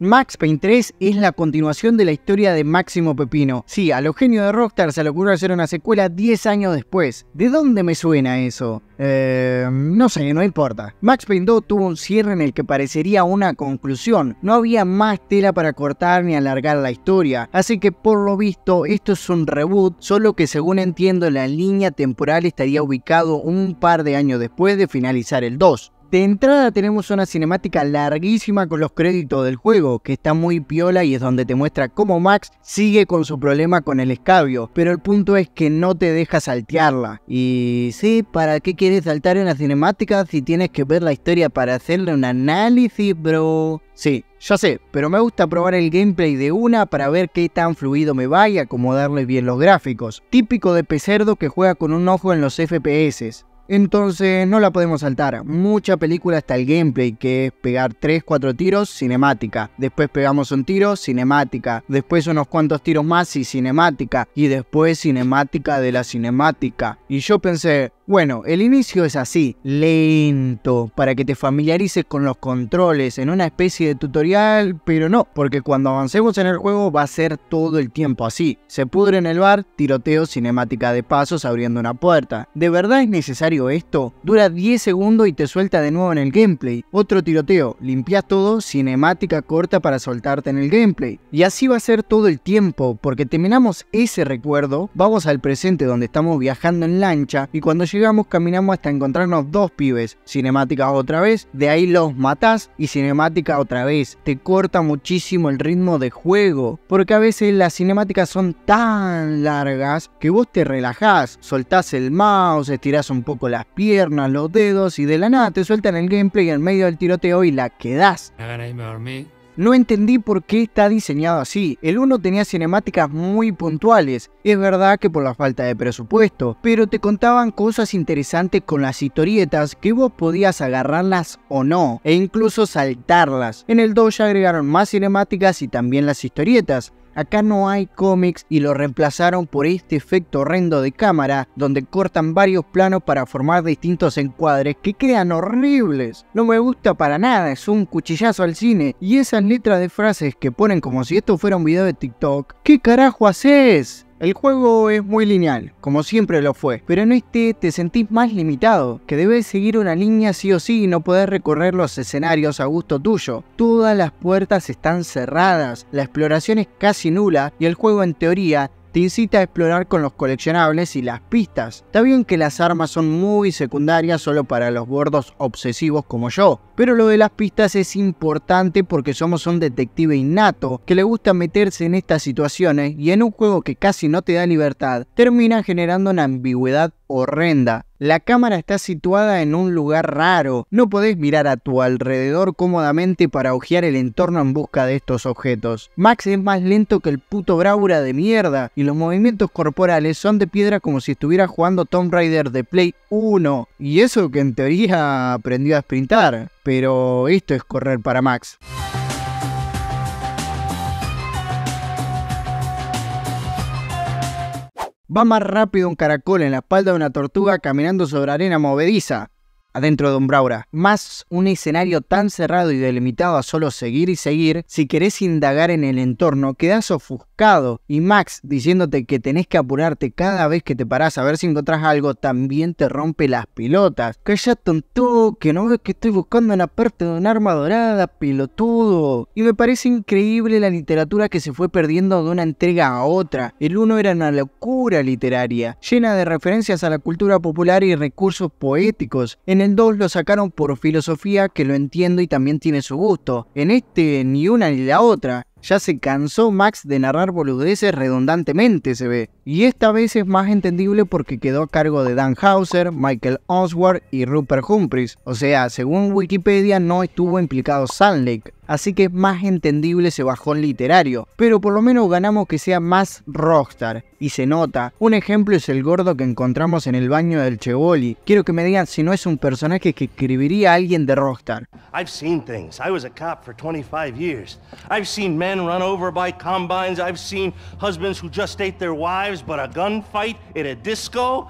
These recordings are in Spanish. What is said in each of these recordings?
Max Payne 3 es la continuación de la historia de Máximo Pepino. Sí, a los genio de Rockstar se le ocurrió hacer una secuela 10 años después. ¿De dónde me suena eso? Eh, no sé, no importa. Max Payne 2 tuvo un cierre en el que parecería una conclusión. No había más tela para cortar ni alargar la historia. Así que por lo visto esto es un reboot, solo que según entiendo la línea temporal estaría ubicado un par de años después de finalizar el 2. De entrada tenemos una cinemática larguísima con los créditos del juego, que está muy piola y es donde te muestra cómo Max sigue con su problema con el escabio, pero el punto es que no te deja saltearla. Y sí, ¿para qué quieres saltar en la cinemática si tienes que ver la historia para hacerle un análisis, bro? Sí, ya sé, pero me gusta probar el gameplay de una para ver qué tan fluido me va y acomodarle bien los gráficos. Típico de Pecerdo que juega con un ojo en los FPS. Entonces no la podemos saltar. Mucha película está el gameplay, que es pegar 3, 4 tiros, cinemática. Después pegamos un tiro, cinemática. Después unos cuantos tiros más y cinemática. Y después cinemática de la cinemática. Y yo pensé, bueno, el inicio es así, lento, para que te familiarices con los controles en una especie de tutorial, pero no, porque cuando avancemos en el juego va a ser todo el tiempo así. Se pudre en el bar, tiroteo, cinemática de pasos abriendo una puerta. ¿De verdad es necesario esto? Dura 10 segundos y te suelta de nuevo en el gameplay. Otro tiroteo, limpias todo, cinemática corta para soltarte en el gameplay. Y así va a ser todo el tiempo, porque terminamos ese recuerdo, vamos al presente donde estamos viajando en lancha y cuando llegamos llegamos, caminamos hasta encontrarnos dos pibes. Cinemática otra vez, de ahí los matás y cinemática otra vez. Te corta muchísimo el ritmo de juego, porque a veces las cinemáticas son tan largas que vos te relajás, soltás el mouse, estirás un poco las piernas, los dedos y de la nada te sueltan el gameplay en medio del tiroteo y la quedás. No entendí por qué está diseñado así. El 1 tenía cinemáticas muy puntuales. Es verdad que por la falta de presupuesto, pero te contaban cosas interesantes con las historietas que vos podías agarrarlas o no, e incluso saltarlas. En el 2 ya agregaron más cinemáticas y también las historietas Acá no hay cómics y lo reemplazaron por este efecto horrendo de cámara, donde cortan varios planos para formar distintos encuadres que crean horribles. No me gusta para nada, es un cuchillazo al cine. Y esas letras de frases que ponen como si esto fuera un video de TikTok, ¿qué carajo haces? El juego es muy lineal, como siempre lo fue, pero en este te sentís más limitado, que debes seguir una línea sí o sí y no poder recorrer los escenarios a gusto tuyo. Todas las puertas están cerradas, la exploración es casi nula y el juego en teoría te incita a explorar con los coleccionables y las pistas. Está bien que las armas son muy secundarias solo para los gordos obsesivos como yo, pero lo de las pistas es importante porque somos un detective innato que le gusta meterse en estas situaciones y en un juego que casi no te da libertad, termina generando una ambigüedad horrenda. La cámara está situada en un lugar raro. No podés mirar a tu alrededor cómodamente para ojear el entorno en busca de estos objetos. Max es más lento que el puto Braura de mierda y los movimientos corporales son de piedra como si estuviera jugando Tomb Raider de Play 1. Y eso que en teoría aprendió a sprintar. Pero esto es correr para Max. Va más rápido un caracol en la espalda de una tortuga caminando sobre arena movediza adentro de Umbraura. Más un escenario tan cerrado y delimitado a solo seguir y seguir, si querés indagar en el entorno, quedás ofuscado. Y Max diciéndote que tenés que apurarte cada vez que te parás a ver si encontrás algo, también te rompe las pilotas. ya tonto, que no ves que estoy buscando una parte de un arma dorada, pelotudo. Y me parece increíble la literatura que se fue perdiendo de una entrega a otra. El uno era una locura literaria, llena de referencias a la cultura popular y recursos poéticos. En el 2 lo sacaron por filosofía que lo entiendo y también tiene su gusto. En este ni una ni la otra. Ya se cansó Max de narrar boludeces redundantemente, se ve. Y esta vez es más entendible porque quedó a cargo de Dan Hauser, Michael Oswald y Rupert Humphries. O sea, según Wikipedia no estuvo implicado Sunlake así que es más entendible ese bajón literario, pero por lo menos ganamos que sea más rockstar, y se nota. Un ejemplo es el gordo que encontramos en el baño del Chevoli. Quiero que me digan si no es un personaje que escribiría alguien de rockstar. I've seen things. I cop 25 combines. disco.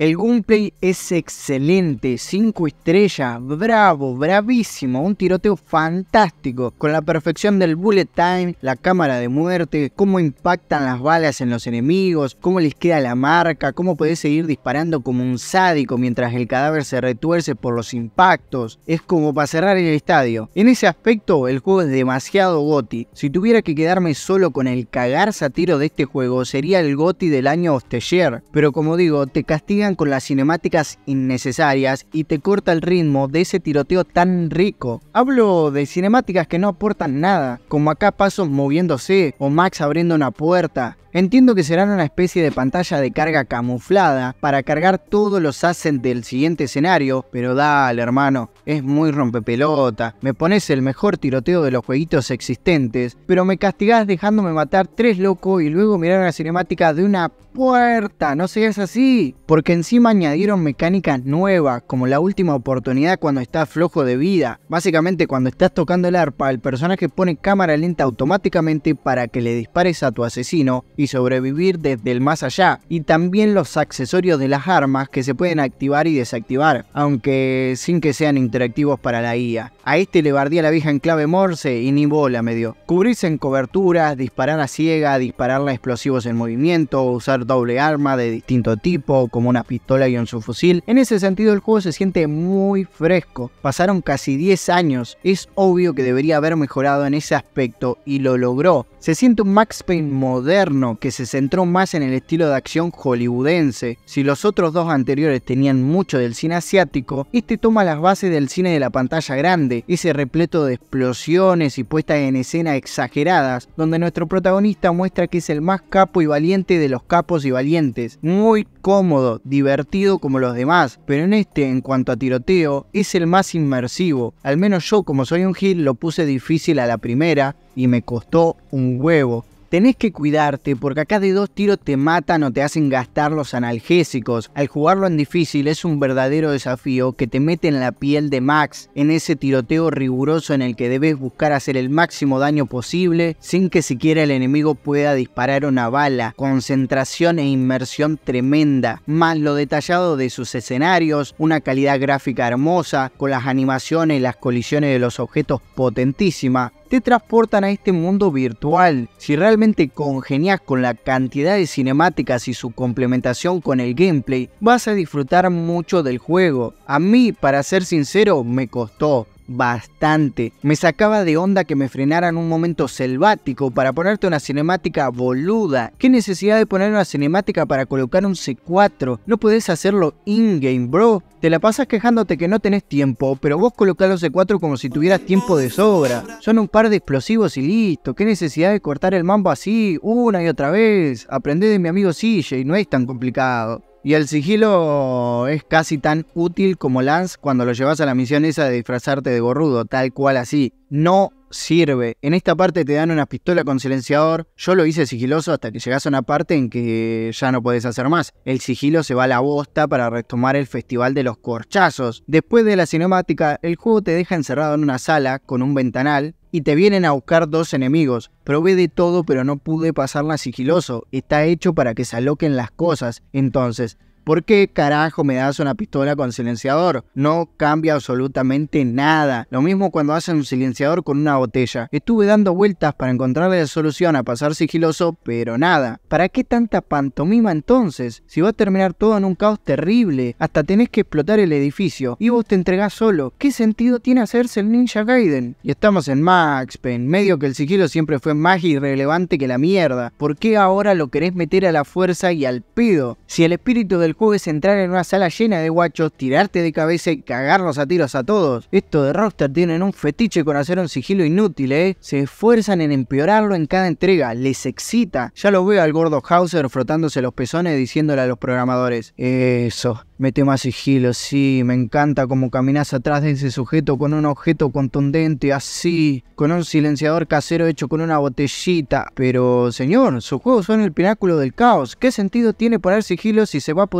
El gameplay es excelente, 5 estrellas, bravo, bravísimo, un tiroteo fantástico, con la perfección del bullet time, la cámara de muerte, cómo impactan las balas en los enemigos, cómo les queda la marca, cómo podés seguir disparando como un sádico mientras el cadáver se retuerce por los impactos, es como para cerrar el estadio. En ese aspecto el juego es demasiado goti, si tuviera que quedarme solo con el cagar satiro de este juego sería el goti del año Osteyer. pero como digo, te castigan con las cinemáticas innecesarias y te corta el ritmo de ese tiroteo tan rico. Hablo de cinemáticas que no aportan nada, como acá paso moviéndose o Max abriendo una puerta. Entiendo que serán una especie de pantalla de carga camuflada para cargar todos los assets del siguiente escenario, pero dale hermano, es muy rompepelota, me pones el mejor tiroteo de los jueguitos existentes, pero me castigás dejándome matar tres locos y luego mirar una cinemática de una puerta, no seas así. Porque encima añadieron mecánicas nuevas, como la última oportunidad cuando estás flojo de vida. Básicamente cuando estás tocando el arpa, el personaje pone cámara lenta automáticamente para que le dispares a tu asesino y sobrevivir desde el más allá. Y también los accesorios de las armas que se pueden activar y desactivar, aunque sin que sean interesantes activos para la guía. A este le bardía la vieja en clave Morse y ni bola me dio. Cubrirse en coberturas, disparar a ciega, dispararla explosivos en movimiento, usar doble arma de distinto tipo, como una pistola y un subfusil. En ese sentido el juego se siente muy fresco. Pasaron casi 10 años. Es obvio que debería haber mejorado en ese aspecto y lo logró. Se siente un Max Payne moderno que se centró más en el estilo de acción hollywoodense. Si los otros dos anteriores tenían mucho del cine asiático, este toma las bases del cine de la pantalla grande, ese repleto de explosiones y puestas en escena exageradas, donde nuestro protagonista muestra que es el más capo y valiente de los capos y valientes, muy cómodo, divertido como los demás, pero en este, en cuanto a tiroteo, es el más inmersivo. Al menos yo, como soy un Gil, lo puse difícil a la primera y me costó un huevo. Tenés que cuidarte porque acá de dos tiros te matan o te hacen gastar los analgésicos. Al jugarlo en difícil es un verdadero desafío que te mete en la piel de Max, en ese tiroteo riguroso en el que debes buscar hacer el máximo daño posible sin que siquiera el enemigo pueda disparar una bala. Concentración e inmersión tremenda, más lo detallado de sus escenarios, una calidad gráfica hermosa, con las animaciones y las colisiones de los objetos potentísima, te transportan a este mundo virtual. Si realmente congenias con la cantidad de cinemáticas y su complementación con el gameplay, vas a disfrutar mucho del juego. A mí, para ser sincero, me costó bastante. Me sacaba de onda que me frenaran un momento selvático para ponerte una cinemática boluda. ¿Qué necesidad de poner una cinemática para colocar un C4? No puedes hacerlo in-game, bro. Te la pasas quejándote que no tenés tiempo, pero vos colocás los C4 como si tuvieras tiempo de sobra. Son un par de explosivos y listo. ¿Qué necesidad de cortar el mambo así una y otra vez? Aprende de mi amigo CJ, no es tan complicado. Y el sigilo es casi tan útil como Lance cuando lo llevas a la misión esa de disfrazarte de gorrudo, tal cual así. No sirve. En esta parte te dan una pistola con silenciador. Yo lo hice sigiloso hasta que llegas a una parte en que ya no puedes hacer más. El sigilo se va a la bosta para retomar el festival de los corchazos. Después de la cinemática, el juego te deja encerrado en una sala con un ventanal y te vienen a buscar dos enemigos. Probé de todo pero no pude pasarla sigiloso. Está hecho para que se aloquen las cosas. Entonces, ¿Por qué carajo me das una pistola con silenciador? No cambia absolutamente nada. Lo mismo cuando hacen un silenciador con una botella. Estuve dando vueltas para encontrarle la solución a pasar sigiloso, pero nada. ¿Para qué tanta pantomima entonces? Si va a terminar todo en un caos terrible, hasta tenés que explotar el edificio y vos te entregás solo. ¿Qué sentido tiene hacerse el Ninja Gaiden? Y estamos en Max Payne, medio que el sigilo siempre fue más irrelevante que la mierda. ¿Por qué ahora lo querés meter a la fuerza y al pedo? Si el espíritu del es entrar en una sala llena de guachos, tirarte de cabeza y cagarlos a tiros a todos. Esto de roster tienen un fetiche con hacer un sigilo inútil, ¿eh? Se esfuerzan en empeorarlo en cada entrega, les excita. Ya lo veo al gordo Hauser frotándose los pezones diciéndole a los programadores, eso, Mete más sigilo, sí, me encanta como caminas atrás de ese sujeto con un objeto contundente, así, con un silenciador casero hecho con una botellita. Pero, señor, sus juegos son el pináculo del caos. ¿Qué sentido tiene poner sigilo si se va a poder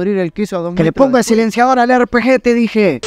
que le ponga silenciador al RPG, te dije.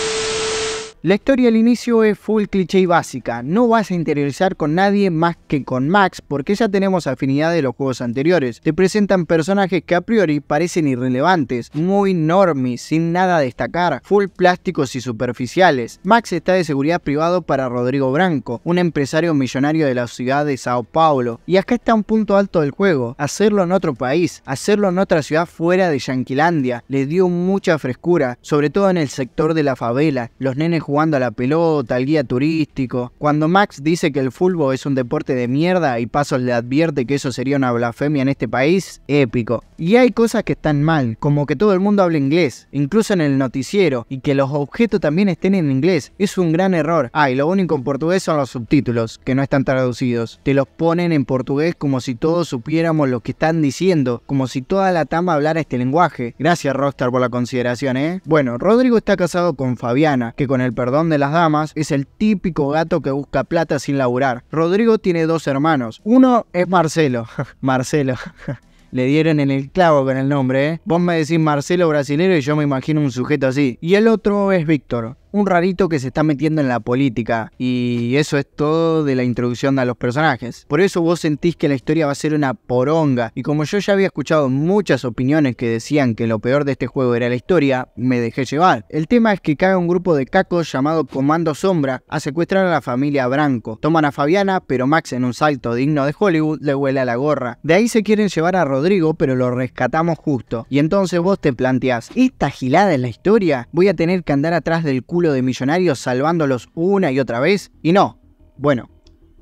La historia al inicio es full cliché y básica, no vas a interiorizar con nadie más que con Max porque ya tenemos afinidad de los juegos anteriores. Te presentan personajes que a priori parecen irrelevantes, muy normis, sin nada a destacar, full plásticos y superficiales. Max está de seguridad privado para Rodrigo Branco, un empresario millonario de la ciudad de Sao Paulo. Y acá está un punto alto del juego, hacerlo en otro país, hacerlo en otra ciudad fuera de Yanquilandia, le dio mucha frescura, sobre todo en el sector de la favela, los nenes jugando a la pelota, al guía turístico. Cuando Max dice que el fútbol es un deporte de mierda y Pasos le advierte que eso sería una blasfemia en este país, épico. Y hay cosas que están mal, como que todo el mundo habla inglés, incluso en el noticiero, y que los objetos también estén en inglés. Es un gran error. Ah, y lo único en portugués son los subtítulos, que no están traducidos. Te los ponen en portugués como si todos supiéramos lo que están diciendo, como si toda la tama hablara este lenguaje. Gracias Rockstar por la consideración, ¿eh? Bueno, Rodrigo está casado con Fabiana, que con el perdón de las damas, es el típico gato que busca plata sin laburar. Rodrigo tiene dos hermanos. Uno es Marcelo. Marcelo. Le dieron en el clavo con el nombre, ¿eh? Vos me decís Marcelo brasilero y yo me imagino un sujeto así. Y el otro es Víctor un rarito que se está metiendo en la política. Y eso es todo de la introducción a los personajes. Por eso vos sentís que la historia va a ser una poronga. Y como yo ya había escuchado muchas opiniones que decían que lo peor de este juego era la historia, me dejé llevar. El tema es que cae un grupo de cacos llamado Comando Sombra a secuestrar a la familia Branco. Toman a Fabiana, pero Max en un salto digno de Hollywood le huele a la gorra. De ahí se quieren llevar a Rodrigo, pero lo rescatamos justo. Y entonces vos te planteás, ¿esta gilada es la historia? Voy a tener que andar atrás del culo de Millonarios salvándolos una y otra vez? Y no. Bueno,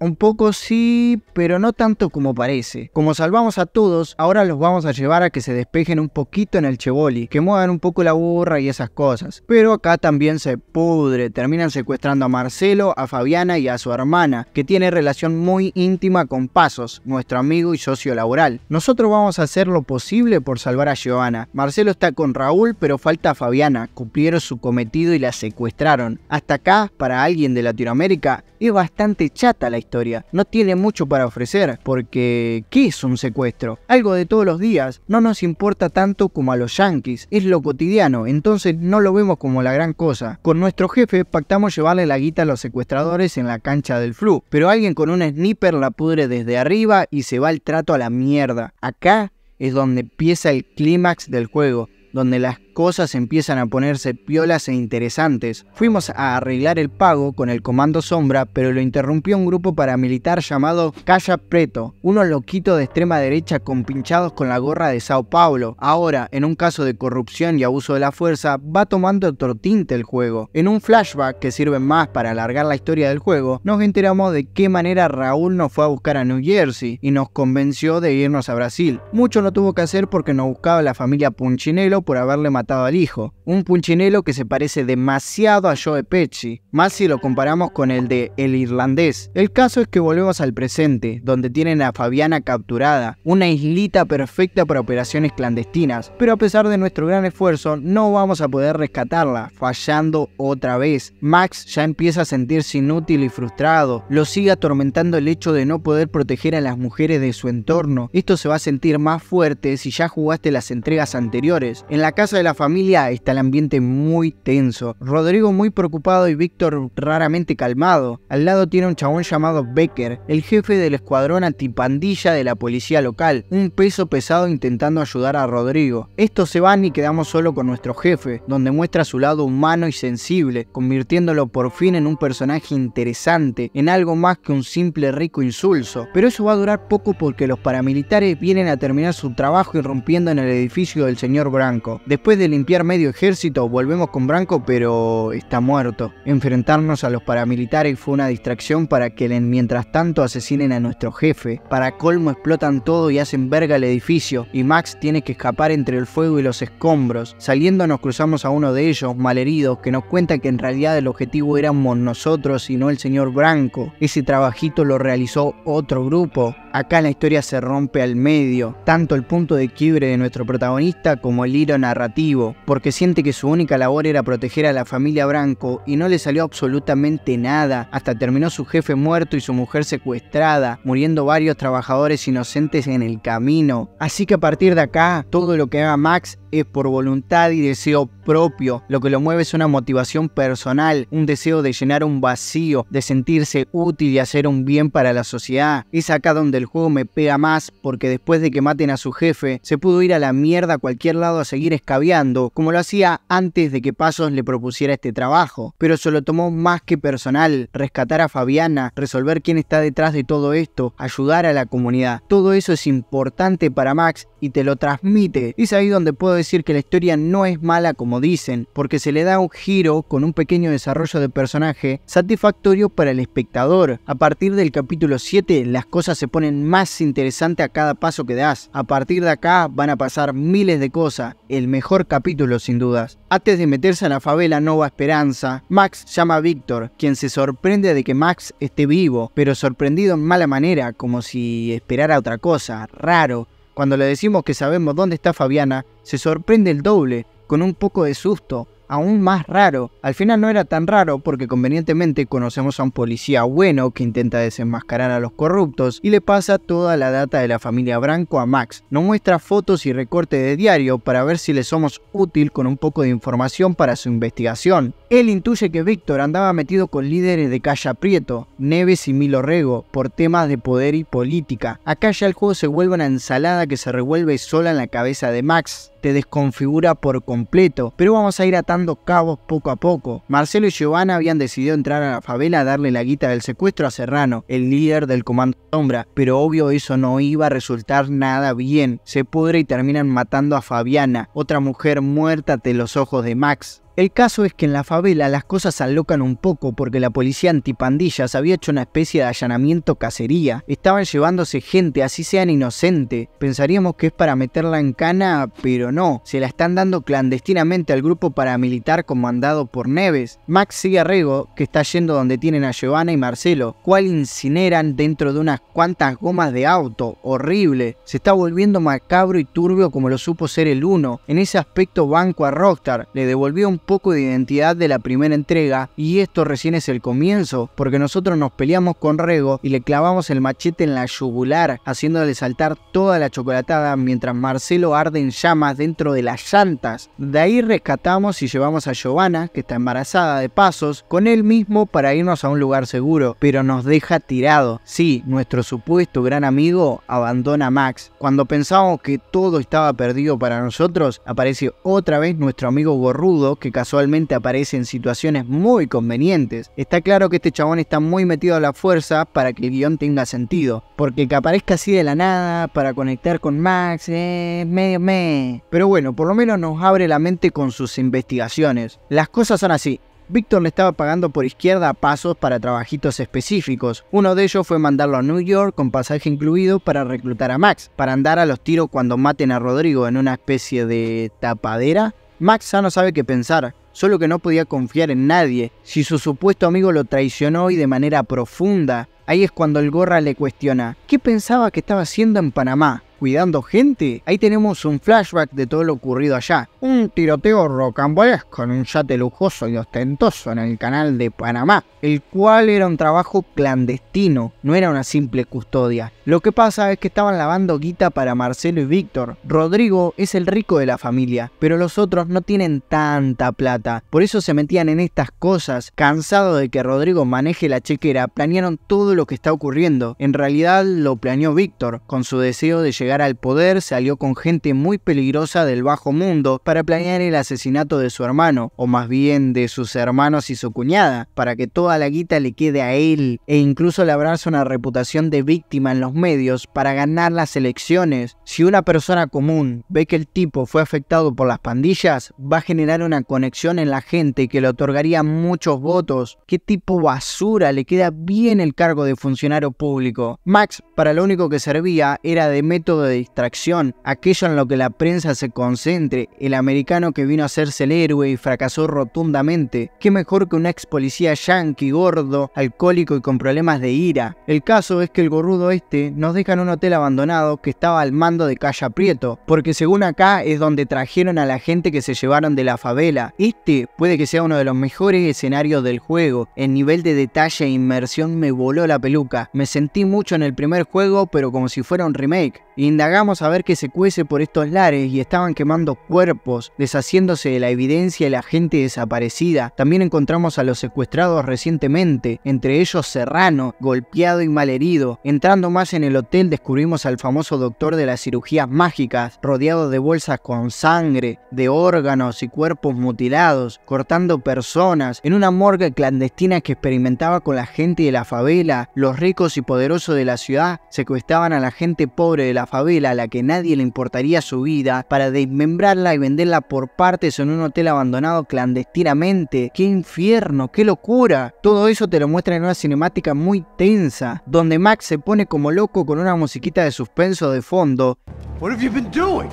un poco sí, pero no tanto como parece. Como salvamos a todos, ahora los vamos a llevar a que se despejen un poquito en el Chevoli, que muevan un poco la burra y esas cosas. Pero acá también se pudre, terminan secuestrando a Marcelo, a Fabiana y a su hermana, que tiene relación muy íntima con Pasos, nuestro amigo y socio laboral. Nosotros vamos a hacer lo posible por salvar a Giovanna. Marcelo está con Raúl, pero falta a Fabiana. Cumplieron su cometido y la secuestraron. Hasta acá, para alguien de Latinoamérica, es bastante chata la historia no tiene mucho para ofrecer, porque ¿qué es un secuestro? Algo de todos los días, no nos importa tanto como a los yankees, es lo cotidiano, entonces no lo vemos como la gran cosa. Con nuestro jefe pactamos llevarle la guita a los secuestradores en la cancha del flu, pero alguien con un sniper la pudre desde arriba y se va el trato a la mierda. Acá es donde empieza el clímax del juego, donde las cosas empiezan a ponerse piolas e interesantes. Fuimos a arreglar el pago con el comando sombra, pero lo interrumpió un grupo paramilitar llamado Calla Preto, unos loquitos de extrema derecha compinchados con la gorra de Sao Paulo. Ahora, en un caso de corrupción y abuso de la fuerza, va tomando otro tinte el juego. En un flashback que sirve más para alargar la historia del juego, nos enteramos de qué manera Raúl nos fue a buscar a New Jersey y nos convenció de irnos a Brasil. Mucho lo tuvo que hacer porque nos buscaba la familia Punchinello por haberle matado al hijo. Un punchinelo que se parece demasiado a Joe Pesci, más si lo comparamos con el de El Irlandés. El caso es que volvemos al presente, donde tienen a Fabiana capturada, una islita perfecta para operaciones clandestinas, pero a pesar de nuestro gran esfuerzo no vamos a poder rescatarla, fallando otra vez. Max ya empieza a sentirse inútil y frustrado, lo sigue atormentando el hecho de no poder proteger a las mujeres de su entorno. Esto se va a sentir más fuerte si ya jugaste las entregas anteriores. En la casa de la familia está el ambiente muy tenso. Rodrigo muy preocupado y Víctor raramente calmado. Al lado tiene un chabón llamado Becker, el jefe del escuadrón antipandilla de la policía local, un peso pesado intentando ayudar a Rodrigo. Estos se van y quedamos solo con nuestro jefe, donde muestra su lado humano y sensible, convirtiéndolo por fin en un personaje interesante, en algo más que un simple rico insulso. Pero eso va a durar poco porque los paramilitares vienen a terminar su trabajo irrumpiendo en el edificio del señor Branco. Después de de limpiar medio ejército, volvemos con Branco, pero está muerto. Enfrentarnos a los paramilitares fue una distracción para que mientras tanto asesinen a nuestro jefe. Para colmo explotan todo y hacen verga el edificio, y Max tiene que escapar entre el fuego y los escombros. Saliendo nos cruzamos a uno de ellos, malherido, que nos cuenta que en realidad el objetivo éramos nosotros y no el señor Branco. Ese trabajito lo realizó otro grupo. Acá la historia se rompe al medio, tanto el punto de quiebre de nuestro protagonista como el hilo narrativo, porque siente que su única labor era proteger a la familia Branco y no le salió absolutamente nada, hasta terminó su jefe muerto y su mujer secuestrada, muriendo varios trabajadores inocentes en el camino. Así que a partir de acá, todo lo que haga Max es por voluntad y deseo propio. Lo que lo mueve es una motivación personal, un deseo de llenar un vacío, de sentirse útil y hacer un bien para la sociedad. Es acá donde el juego me pega más porque después de que maten a su jefe, se pudo ir a la mierda a cualquier lado a seguir escabeando, como lo hacía antes de que Pasos le propusiera este trabajo. Pero se lo tomó más que personal, rescatar a Fabiana, resolver quién está detrás de todo esto, ayudar a la comunidad. Todo eso es importante para Max y te lo transmite. Es ahí donde puedo decir que la historia no es mala como dicen, porque se le da un giro con un pequeño desarrollo de personaje satisfactorio para el espectador. A partir del capítulo 7 las cosas se ponen más interesantes a cada paso que das. A partir de acá van a pasar miles de cosas. El mejor capítulo sin dudas. Antes de meterse a la favela Nova Esperanza, Max llama a Víctor, quien se sorprende de que Max esté vivo, pero sorprendido en mala manera, como si esperara otra cosa. Raro. Cuando le decimos que sabemos dónde está Fabiana, se sorprende el doble, con un poco de susto, aún más raro. Al final no era tan raro porque convenientemente conocemos a un policía bueno que intenta desenmascarar a los corruptos y le pasa toda la data de la familia Branco a Max. Nos muestra fotos y recorte de diario para ver si le somos útil con un poco de información para su investigación. Él intuye que Víctor andaba metido con líderes de Calla Prieto, Neves y Milo Rego por temas de poder y política. Acá ya el juego se vuelve una ensalada que se revuelve sola en la cabeza de Max te desconfigura por completo, pero vamos a ir atando cabos poco a poco. Marcelo y Giovanna habían decidido entrar a la favela a darle la guita del secuestro a Serrano, el líder del Comando Sombra, pero obvio eso no iba a resultar nada bien. Se pudre y terminan matando a Fabiana, otra mujer muerta de los ojos de Max. El caso es que en la favela las cosas alocan un poco porque la policía antipandillas había hecho una especie de allanamiento cacería. Estaban llevándose gente, así sean inocente. Pensaríamos que es para meterla en cana, pero no. Se la están dando clandestinamente al grupo paramilitar comandado por Neves. Max sigue a Rego, que está yendo donde tienen a Giovanna y Marcelo, cual incineran dentro de unas cuantas gomas de auto. Horrible. Se está volviendo macabro y turbio como lo supo ser el uno. En ese aspecto banco a Rockstar. Le devolvió un poco de identidad de la primera entrega y esto recién es el comienzo, porque nosotros nos peleamos con Rego y le clavamos el machete en la yugular, haciéndole saltar toda la chocolatada mientras Marcelo arde en llamas dentro de las llantas. De ahí rescatamos y llevamos a Giovanna, que está embarazada de pasos, con él mismo para irnos a un lugar seguro, pero nos deja tirado. si, nuestro supuesto gran amigo abandona a Max. Cuando pensamos que todo estaba perdido para nosotros, aparece otra vez nuestro amigo gorrudo que casualmente aparece en situaciones muy convenientes. Está claro que este chabón está muy metido a la fuerza para que el guión tenga sentido, porque que aparezca así de la nada para conectar con Max eh, es medio me. Pero bueno, por lo menos nos abre la mente con sus investigaciones. Las cosas son así. Víctor le estaba pagando por izquierda pasos para trabajitos específicos. Uno de ellos fue mandarlo a New York con pasaje incluido para reclutar a Max, para andar a los tiros cuando maten a Rodrigo en una especie de tapadera Max ya no sabe qué pensar, solo que no podía confiar en nadie. Si su supuesto amigo lo traicionó y de manera profunda, ahí es cuando el gorra le cuestiona, ¿qué pensaba que estaba haciendo en Panamá? cuidando gente? Ahí tenemos un flashback de todo lo ocurrido allá. Un tiroteo rocambolesco con un yate lujoso y ostentoso en el canal de Panamá, el cual era un trabajo clandestino, no era una simple custodia. Lo que pasa es que estaban lavando guita para Marcelo y Víctor. Rodrigo es el rico de la familia, pero los otros no tienen tanta plata. Por eso se metían en estas cosas. Cansado de que Rodrigo maneje la chequera, planearon todo lo que está ocurriendo. En realidad lo planeó Víctor, con su deseo de llegar al poder se con gente muy peligrosa del bajo mundo para planear el asesinato de su hermano, o más bien de sus hermanos y su cuñada, para que toda la guita le quede a él e incluso labrarse una reputación de víctima en los medios para ganar las elecciones. Si una persona común ve que el tipo fue afectado por las pandillas, va a generar una conexión en la gente que le otorgaría muchos votos. ¿Qué tipo basura le queda bien el cargo de funcionario público? Max, para lo único que servía, era de método de distracción, aquello en lo que la prensa se concentre, el americano que vino a hacerse el héroe y fracasó rotundamente, qué mejor que un ex policía yankee gordo, alcohólico y con problemas de ira. El caso es que el gorrudo este nos deja en un hotel abandonado que estaba al mando de Calle Prieto, porque según acá es donde trajeron a la gente que se llevaron de la favela. Este puede que sea uno de los mejores escenarios del juego, En nivel de detalle e inmersión me voló la peluca, me sentí mucho en el primer juego pero como si fuera un remake. Y Indagamos a ver qué se cuece por estos lares y estaban quemando cuerpos, deshaciéndose de la evidencia y la gente desaparecida. También encontramos a los secuestrados recientemente, entre ellos Serrano, golpeado y malherido. Entrando más en el hotel descubrimos al famoso doctor de las cirugías mágicas, rodeado de bolsas con sangre, de órganos y cuerpos mutilados, cortando personas, en una morgue clandestina que experimentaba con la gente de la favela, los ricos y poderosos de la ciudad secuestraban a la gente pobre de la favela vela a la que nadie le importaría su vida, para desmembrarla y venderla por partes en un hotel abandonado clandestinamente. ¡Qué infierno! ¡Qué locura! Todo eso te lo muestra en una cinemática muy tensa, donde Max se pone como loco con una musiquita de suspenso de fondo. What have you been doing?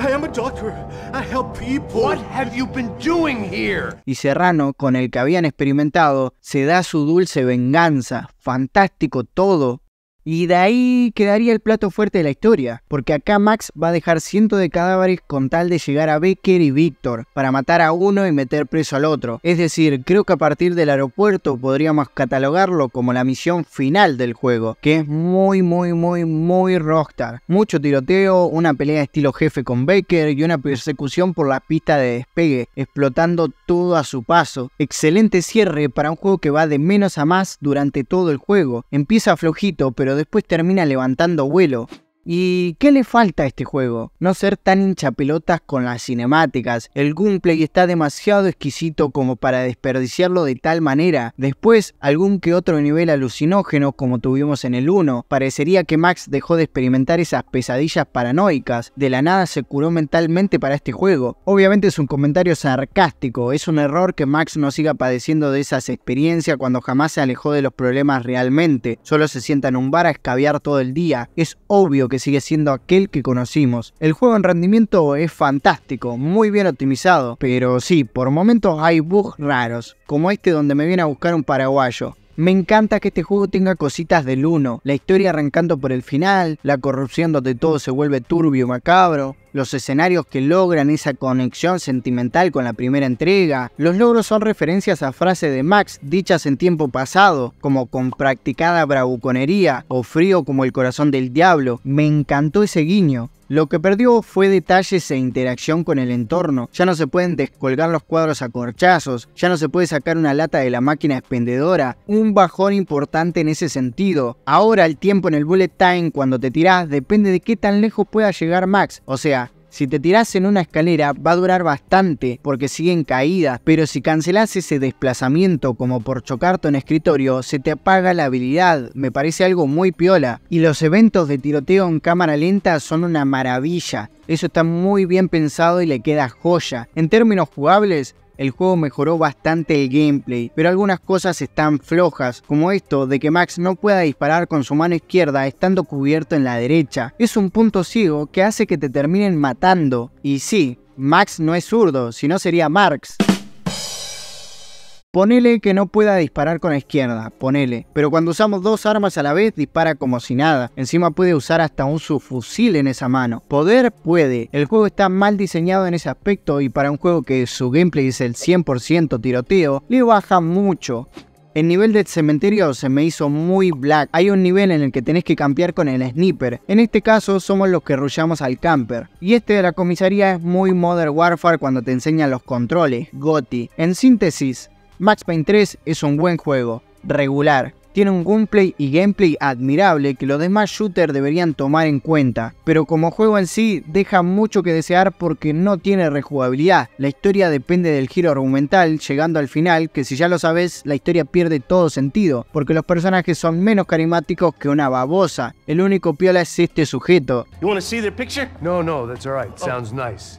I am a doctor. I help people. What have you been doing here? Y Serrano, con el que habían experimentado, se da su dulce venganza. Fantástico todo, y de ahí quedaría el plato fuerte de la historia, porque acá Max va a dejar cientos de cadáveres con tal de llegar a Baker y Víctor, para matar a uno y meter preso al otro. Es decir, creo que a partir del aeropuerto podríamos catalogarlo como la misión final del juego, que es muy, muy, muy, muy rockstar. Mucho tiroteo, una pelea estilo jefe con Baker y una persecución por la pista de despegue, explotando todo a su paso. Excelente cierre para un juego que va de menos a más durante todo el juego. Empieza flojito, pero después termina levantando vuelo ¿Y qué le falta a este juego? No ser tan hincha pelotas con las cinemáticas. El gameplay está demasiado exquisito como para desperdiciarlo de tal manera. Después, algún que otro nivel alucinógeno como tuvimos en el 1. Parecería que Max dejó de experimentar esas pesadillas paranoicas. De la nada se curó mentalmente para este juego. Obviamente es un comentario sarcástico. Es un error que Max no siga padeciendo de esas experiencias cuando jamás se alejó de los problemas realmente. Solo se sienta en un bar a escabiar todo el día. Es obvio que sigue siendo aquel que conocimos. El juego en rendimiento es fantástico, muy bien optimizado, pero sí, por momentos hay bugs raros, como este donde me viene a buscar un paraguayo. Me encanta que este juego tenga cositas del 1, la historia arrancando por el final, la corrupción donde todo se vuelve turbio y macabro, los escenarios que logran esa conexión sentimental con la primera entrega. Los logros son referencias a frases de Max dichas en tiempo pasado, como con practicada bravuconería o frío como el corazón del diablo. Me encantó ese guiño. Lo que perdió fue detalles e interacción con el entorno. Ya no se pueden descolgar los cuadros a corchazos, ya no se puede sacar una lata de la máquina expendedora. Un bajón importante en ese sentido. Ahora el tiempo en el bullet time cuando te tirás depende de qué tan lejos pueda llegar Max. O sea, si te tirás en una escalera va a durar bastante porque siguen caídas, pero si cancelás ese desplazamiento como por chocarte en escritorio, se te apaga la habilidad, me parece algo muy piola. Y los eventos de tiroteo en cámara lenta son una maravilla, eso está muy bien pensado y le queda joya. En términos jugables, el juego mejoró bastante el gameplay, pero algunas cosas están flojas, como esto de que Max no pueda disparar con su mano izquierda estando cubierto en la derecha. Es un punto ciego que hace que te terminen matando. Y sí, Max no es zurdo, si no sería Marx. Ponele que no pueda disparar con la izquierda, ponele. Pero cuando usamos dos armas a la vez, dispara como si nada. Encima puede usar hasta un subfusil en esa mano. Poder puede. El juego está mal diseñado en ese aspecto y para un juego que su gameplay es el 100% tiroteo, le baja mucho. El nivel del cementerio se me hizo muy black. Hay un nivel en el que tenés que campear con el sniper. En este caso somos los que rullamos al camper. Y este de la comisaría es muy Modern Warfare cuando te enseñan los controles, GOTI. En síntesis, Max Payne 3 es un buen juego, regular, tiene un gameplay y gameplay admirable que los demás shooters deberían tomar en cuenta, pero como juego en sí deja mucho que desear porque no tiene rejugabilidad. La historia depende del giro argumental, llegando al final, que si ya lo sabes, la historia pierde todo sentido, porque los personajes son menos carismáticos que una babosa. El único piola es este sujeto.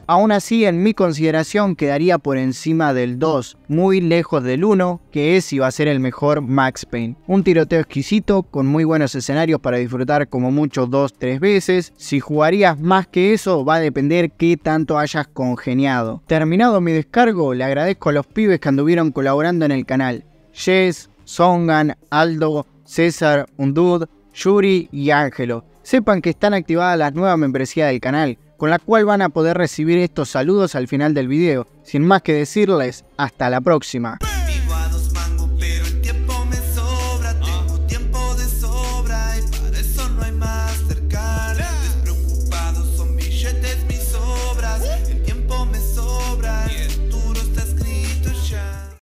Aún así, en mi consideración quedaría por encima del 2, muy lejos del 1, que es y va a ser el mejor Max Payne tiroteo exquisito, con muy buenos escenarios para disfrutar como mucho dos tres veces. Si jugarías más que eso, va a depender qué tanto hayas congeniado. Terminado mi descargo, le agradezco a los pibes que anduvieron colaborando en el canal. Jess, Songan, Aldo, César, Undud, Yuri y Ángelo. Sepan que están activadas las nuevas membresías del canal, con la cual van a poder recibir estos saludos al final del video. Sin más que decirles, hasta la próxima.